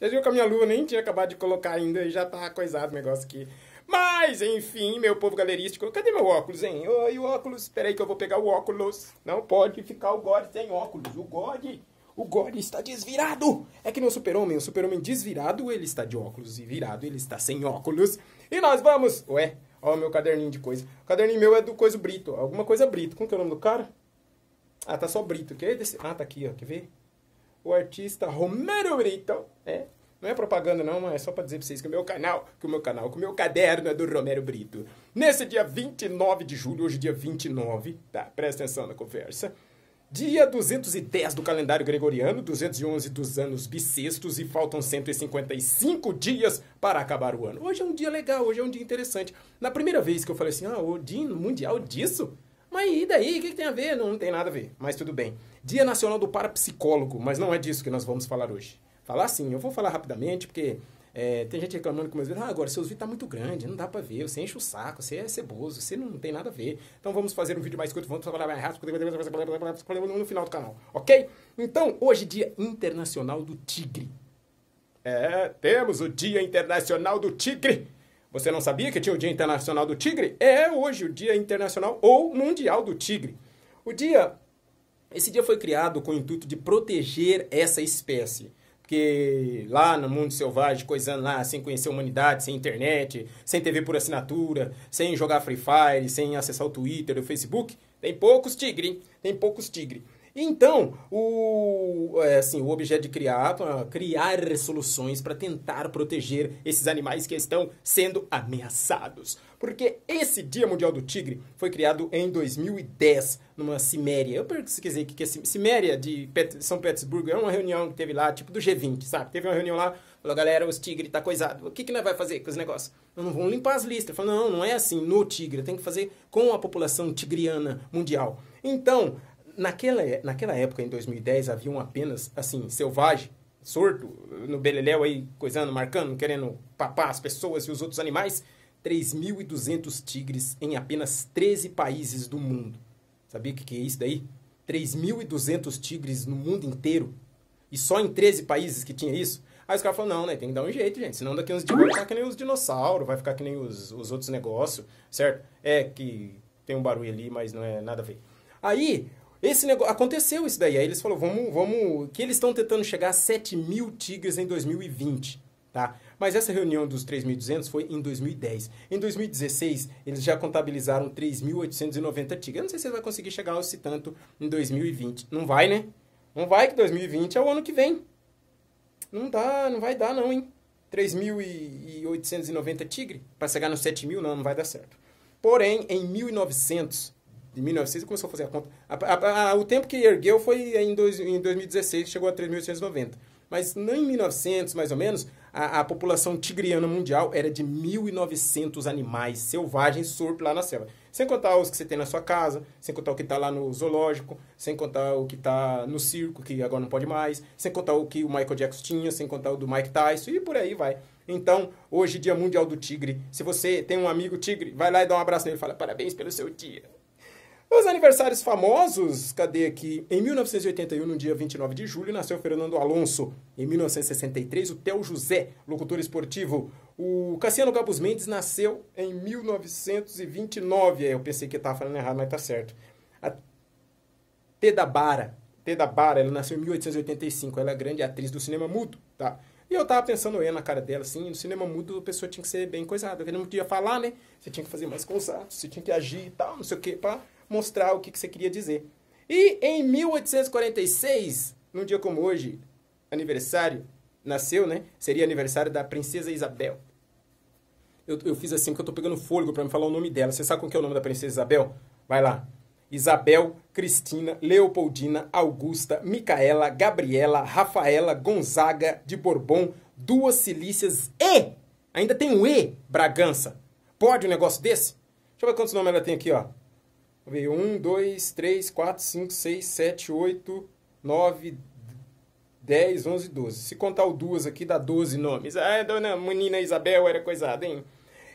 Já viu que a minha lua nem tinha acabado de colocar ainda e já tá coisado o negócio aqui. Mas, enfim, meu povo galerístico, cadê meu óculos, hein? Oi, óculos, peraí que eu vou pegar o óculos. Não pode ficar o God sem óculos. O God, o God está desvirado. É que no super-homem, o super-homem desvirado, ele está de óculos. E virado, ele está sem óculos. E nós vamos... Ué, ó o meu caderninho de coisa. O caderninho meu é do coisa Brito, alguma coisa Brito. Como que é o nome do cara? Ah, tá só Brito. Quer é desse... Ah, tá aqui, ó, quer ver? o artista Romero Brito, é, não é propaganda, não, é só para dizer para vocês que o meu canal, que o meu canal, que o meu caderno é do Romero Brito. Nesse dia 29 de julho, hoje dia 29, tá? Presta atenção na conversa. Dia 210 do calendário gregoriano, 211 dos anos bissextos e faltam 155 dias para acabar o ano. Hoje é um dia legal, hoje é um dia interessante. Na primeira vez que eu falei assim, ah, o dia mundial disso, mas e daí? O que, que tem a ver? Não, não tem nada a ver, mas tudo bem. Dia Nacional do Parapsicólogo, mas não é disso que nós vamos falar hoje. Falar sim, eu vou falar rapidamente, porque é, tem gente reclamando com meus vídeos, ah, agora seus vídeos tá muito grande, não dá para ver, você enche o saco, você é ceboso, você não tem nada a ver. Então vamos fazer um vídeo mais curto, vamos falar mais rápido no final do canal, ok? Então, hoje dia internacional do tigre. É, temos o Dia Internacional do Tigre. Você não sabia que tinha o Dia Internacional do Tigre? É hoje o Dia Internacional ou Mundial do Tigre. O dia esse dia foi criado com o intuito de proteger essa espécie. Porque lá no mundo selvagem, coisando lá, sem conhecer a humanidade, sem internet, sem TV por assinatura, sem jogar Free Fire, sem acessar o Twitter, o Facebook, tem poucos tigre, hein? Tem poucos tigre. Então, o, é, assim, o objeto de criar, criar soluções para tentar proteger esses animais que estão sendo ameaçados. Porque esse Dia Mundial do Tigre foi criado em 2010, numa ciméria. Eu pesquisei o que é ciméria de Pet São Petersburgo. É uma reunião que teve lá, tipo do G20, sabe? Teve uma reunião lá, falou, galera, os tigres tá coisado. O que que nós vai fazer com os negócios? Nós não vamos limpar as listas. Falou, não, não é assim, no tigre. Tem que fazer com a população tigriana mundial. Então, naquela, é, naquela época, em 2010, haviam apenas, assim, selvagem, surto, no Beleléu aí, coisando, marcando, querendo papar as pessoas e os outros animais. 3.200 tigres em apenas 13 países do mundo. Sabia o que, que é isso daí? 3.200 tigres no mundo inteiro. E só em 13 países que tinha isso? Aí os caras falaram, não, né? Tem que dar um jeito, gente. Senão daqui uns dias vai ficar que nem os dinossauros, vai ficar que nem os, os outros negócios, certo? É que tem um barulho ali, mas não é nada a ver. Aí esse negócio aconteceu isso daí. Aí eles falaram, vamos, vamos, que eles estão tentando chegar a 7 mil tigres em 2020, tá? Mas essa reunião dos 3.200 foi em 2010. Em 2016, eles já contabilizaram 3.890 tigres. Eu não sei se vai conseguir chegar a esse tanto em 2020. Não vai, né? Não vai que 2020 é o ano que vem. Não dá, não vai dar não, hein? 3.890 tigre para chegar nos 7 mil, não, não vai dar certo. Porém, em 1900 em 1900 começou a fazer a conta. A, a, a, o tempo que ergueu foi em, dois, em 2016, chegou a 3.890. Mas em 1900, mais ou menos, a, população tigriana mundial era de 1.900 animais selvagens surp lá na selva. Sem contar os que você tem na sua casa, sem contar o que está lá no zoológico, sem contar o que está no circo, que agora não pode mais, sem contar o que o Michael Jackson tinha, sem contar o do Mike Tyson e por aí vai. Então, hoje, Dia Mundial do Tigre. Se você tem um amigo tigre, vai lá e dá um abraço nele e fala parabéns pelo seu dia. Os aniversários famosos, cadê aqui? Em 1981, no dia 29 de julho, nasceu Fernando Alonso. Em 1963, o Theo José, locutor esportivo. O Cassiano Gabus Mendes nasceu em 1929. É, eu pensei que estava falando errado, mas tá certo. A Teda Bara ela nasceu em 1885. Ela é grande atriz do cinema mudo, tá? E eu tava pensando, eu na cara dela, assim, no cinema mudo a pessoa tinha que ser bem coisada. Porque não podia falar, né? Você tinha que fazer mais contato, você tinha que agir e tal, não sei o que, pá. Pra mostrar o que, que você queria dizer. E em 1846, num dia como hoje, aniversário, nasceu, né? Seria aniversário da princesa Isabel. Eu, eu fiz assim porque eu tô pegando fôlego para me falar o nome dela. Você sabe qual que é o nome da princesa Isabel? Vai lá. Isabel, Cristina, Leopoldina, Augusta, Micaela, Gabriela, Rafaela, Gonzaga de Bourbon, duas Cilícias e ainda tem um E, Bragança. Pode um negócio desse? Deixa eu ver quantos nomes ela tem aqui, ó ver, 1, 2, 3, 4, 5, 6, 7, 8, 9, 10, 11, 12. Se contar o 2 aqui, dá 12 nomes. Ah, dona menina Isabel era coisada, hein?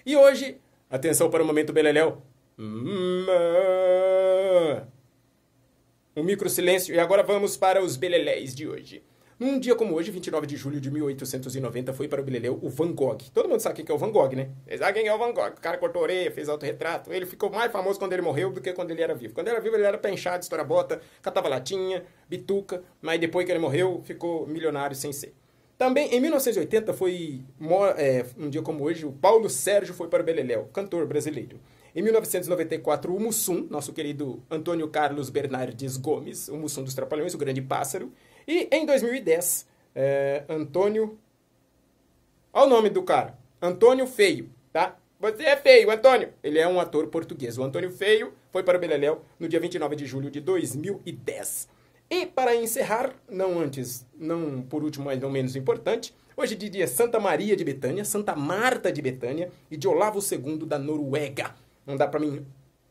E hoje, atenção para o momento beleléu. Hum, ah. Um micro silêncio. E agora vamos para os beleléis de hoje. Num dia como hoje, 29 de julho de 1890, foi para o Bileleu o Van Gogh. Todo mundo sabe quem é o Van Gogh, né? Você sabe quem é o Van Gogh. O cara cortou orelha, fez autorretrato. Ele ficou mais famoso quando ele morreu do que quando ele era vivo. Quando ele era vivo, ele era penchado, bota catava latinha, bituca. Mas depois que ele morreu, ficou milionário sem ser. Também em 1980 foi, é, um dia como hoje, o Paulo Sérgio foi para o Beleléu, cantor brasileiro. Em 1994, o Mussum, nosso querido Antônio Carlos Bernardes Gomes, o Mussum dos Trapalhões, o grande pássaro, e em 2010, é, Antônio. Olha o nome do cara: Antônio Feio, tá? Você é feio, Antônio! Ele é um ator português. O Antônio Feio foi para o Beleléu no dia 29 de julho de 2010. E para encerrar, não antes, não por último, mas não menos importante, hoje é de dia Santa Maria de Betânia, Santa Marta de Betânia e de Olavo II da Noruega. Não dá para mim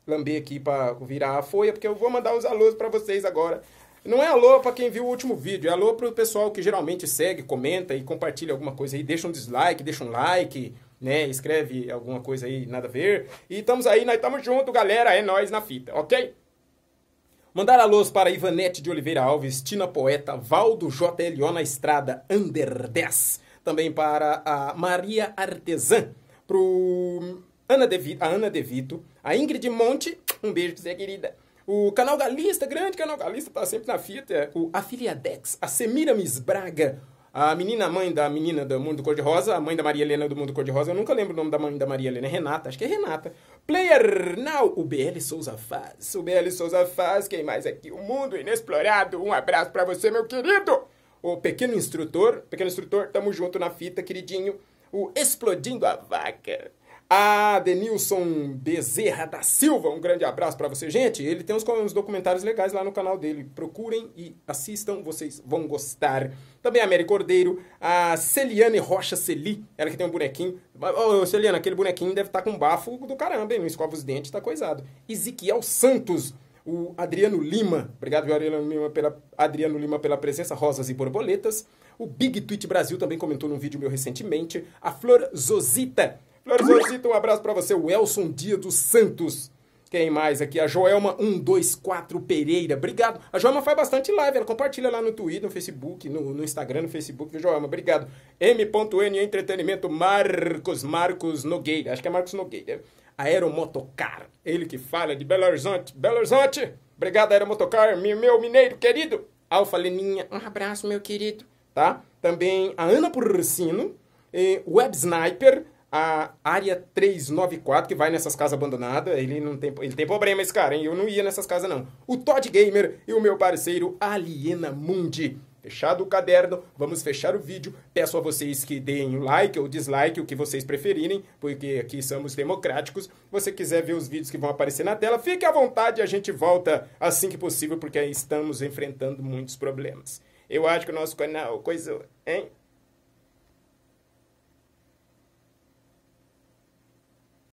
lamber aqui para virar a folha, porque eu vou mandar os alôs para vocês agora não é alô para quem viu o último vídeo, é alô para o pessoal que geralmente segue, comenta e compartilha alguma coisa aí, deixa um dislike, deixa um like, né? Escreve alguma coisa aí, nada a ver. E estamos aí, nós estamos junto, galera, é nós na fita, ok? Mandar alôs para Ivanete de Oliveira Alves, Tina Poeta, Valdo JLO na Estrada, Under 10. Também para a Maria Artesã, pro Ana Devito, a Ana Devito, a Ingrid Monte, um beijo pra você, querida. O canal Galista, grande canal Galista, tá sempre na fita. É o Afiliadex, a Semiramis Braga, a menina mãe da menina do Mundo Cor-de-Rosa, a mãe da Maria Helena do Mundo Cor-de-Rosa, eu nunca lembro o nome da mãe da Maria Helena, é Renata, acho que é Renata. Player Now, o BL Souza faz, o BL Souza faz, quem mais aqui? O Mundo Inexplorado, um abraço para você, meu querido! O Pequeno Instrutor, Pequeno Instrutor, tamo junto na fita, queridinho. O Explodindo a Vaca, a Denilson Bezerra da Silva, um grande abraço para você. Gente, ele tem uns, documentários legais lá no canal dele. Procurem e assistam, vocês vão gostar. Também a Mary Cordeiro, a Celiane Rocha Celi, ela que tem um bonequinho. Ô, Celiana, aquele bonequinho deve estar tá com bafo do caramba, hein? Não escova os dentes, tá coisado. Ezequiel Santos, o Adriano Lima, obrigado Adriano Lima, pela, Adriano Lima pela presença, Rosas e Borboletas. O Big Tweet Brasil também comentou num vídeo meu recentemente. A Flor Zosita Belo Horizonte, um abraço para você. O Elson Dia dos Santos. Quem mais aqui? A Joelma 124 Pereira. Obrigado. A Joelma faz bastante live. Ela compartilha lá no Twitter, no Facebook, no, no Instagram, no Facebook. Joelma, obrigado. M.N Entretenimento Marcos, Marcos Nogueira. Acho que é Marcos Nogueira. Aeromotocar. Ele que fala de Belo Horizonte. Belo Horizonte. Obrigado, Aeromotocar. Meu mineiro querido. Alfa Leninha. Um abraço, meu querido. Tá? Também a Ana Porcino. Web Sniper a área 394, que vai nessas casas abandonadas. Ele não tem, ele tem problema, esse cara, hein? Eu não ia nessas casas, não. O Todd Gamer e o meu parceiro Aliena Mundi. Fechado o caderno, vamos fechar o vídeo. Peço a vocês que deem like ou dislike, o que vocês preferirem, porque aqui somos democráticos. Se você quiser ver os vídeos que vão aparecer na tela, fique à vontade, a gente volta assim que possível, porque estamos enfrentando muitos problemas. Eu acho que o nosso canal, coisa, hein?